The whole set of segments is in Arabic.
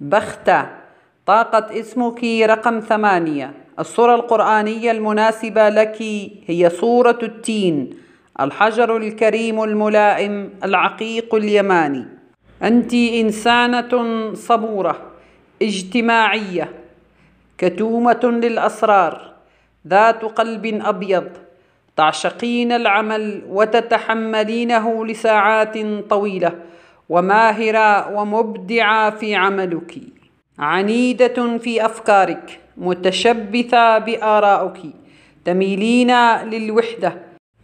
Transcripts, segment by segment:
بختة طاقة اسمك رقم ثمانية الصورة القرآنية المناسبة لك هي صورة التين الحجر الكريم الملائم العقيق اليماني أنت إنسانة صبورة اجتماعية كتومة للأسرار ذات قلب أبيض تعشقين العمل وتتحملينه لساعات طويلة وماهرة ومبدعة في عملك عنيدة في أفكارك متشبثة بآرائك تميلين للوحدة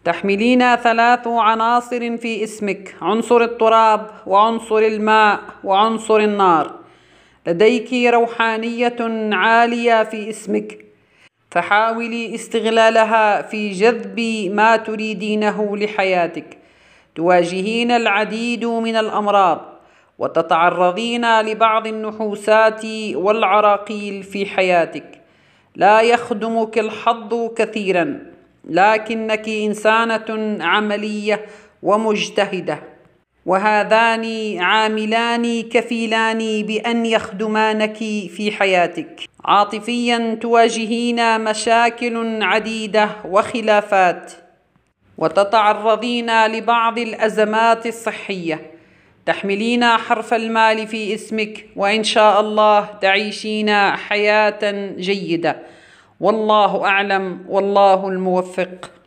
تحملين ثلاث عناصر في اسمك عنصر التراب وعنصر الماء وعنصر النار لديك روحانية عالية في اسمك فحاولي استغلالها في جذب ما تريدينه لحياتك تواجهين العديد من الأمراض وتتعرضين لبعض النحوسات والعراقيل في حياتك لا يخدمك الحظ كثيرا لكنك إنسانة عملية ومجتهدة وهذان عاملان كفيلان بأن يخدمانك في حياتك عاطفيا تواجهين مشاكل عديدة وخلافات وتتعرضين لبعض الأزمات الصحية تحملين حرف المال في اسمك وإن شاء الله تعيشين حياة جيدة والله أعلم والله الموفق